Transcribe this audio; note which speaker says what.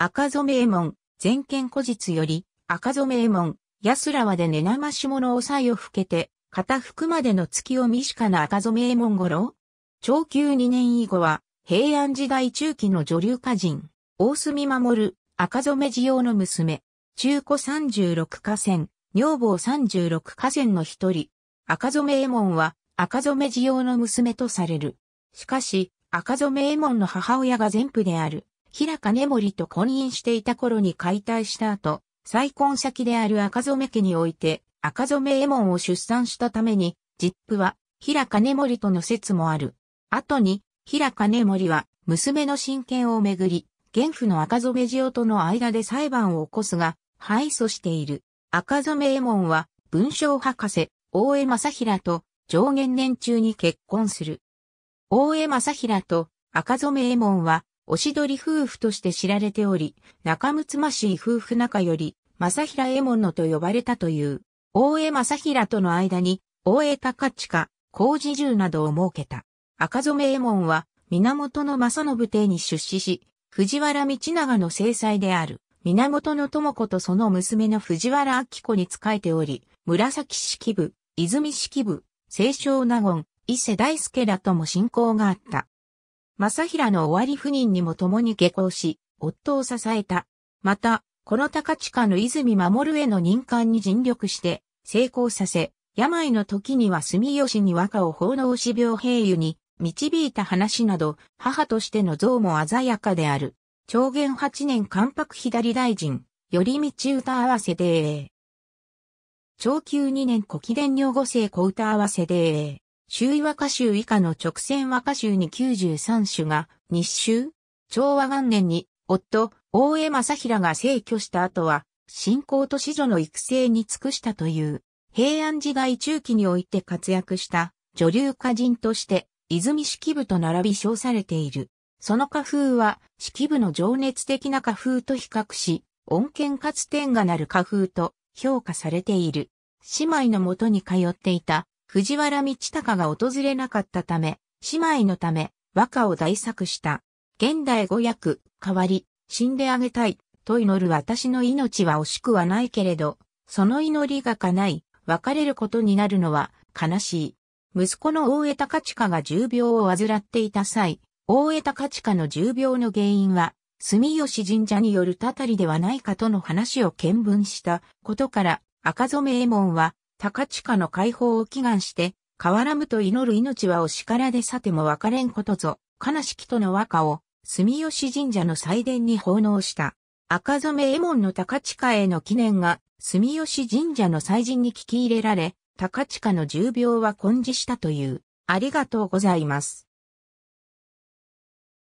Speaker 1: 赤染衛門、全権古実より、赤染衛門、安らはで寝なまし者をさよふけて、片服までの月を見しかな赤染衛門頃長久二年以後は、平安時代中期の女流歌人、大隅守、赤染寺用の娘、中古三十六河川、女房三十六河川の一人、赤染衛門は、赤染寺用の娘とされる。しかし、赤染衛門の母親が全部である。平金森と婚姻していた頃に解体した後、再婚先である赤染家において、赤染右衛門を出産したために、ジップは、平金森との説もある。後に、平金森は、娘の親権をめぐり、元府の赤染塩との間で裁判を起こすが、敗訴している。赤染右衛門は、文章博士、大江正平と、上限年中に結婚する。大江正平と赤染右衛門は、おしどり夫婦として知られており、仲睦ましい夫婦仲より、正平右衛門のと呼ばれたという、大江正平との間に、大江高近、工事中などを設けた。赤染右衛門は、源正信邸に出資し、藤原道長の正妻である、源の智子とその娘の藤原明子に仕えており、紫式部、泉式部、清少納言、伊勢大輔らとも親交があった。正平の終わり不妊にも共に下校し、夫を支えた。また、この高地下の泉守への任官に尽力して成功させ、病の時には住吉に和歌を奉納し病兵癒に導いた話など、母としての像も鮮やかである。長元八年関白左大臣、寄り道歌合わせで長久二年古貴伝女五世子歌合わせで周囲和歌集以下の直線和歌集に93種が日衆昭和元年に夫、大江正平が逝去した後は、信仰と子女の育成に尽くしたという、平安時代中期において活躍した女流歌人として、泉式部と並び称されている。その歌風は、式部の情熱的な歌風と比較し、恩恵かつ天がなる歌風と評価されている。姉妹のもとに通っていた藤原道隆が訪れなかったため、姉妹のため、和歌を大作した。現代語訳、代わり、死んであげたい、と祈る私の命は惜しくはないけれど、その祈りが叶い、別れることになるのは悲しい。息子の大江高親が重病を患っていた際、大江高親の重病の原因は、住吉神社によるたたりではないかとの話を見聞したことから、赤染衛門は高地下の解放を祈願して、変わらむと祈る命はお力でさても別れんことぞ、悲しきとの和歌を、住吉神社の祭殿に奉納した。赤染め絵門の高地下への記念が、住吉神社の祭神に聞き入れられ、高地下の重病は根治したという。ありがとうございます。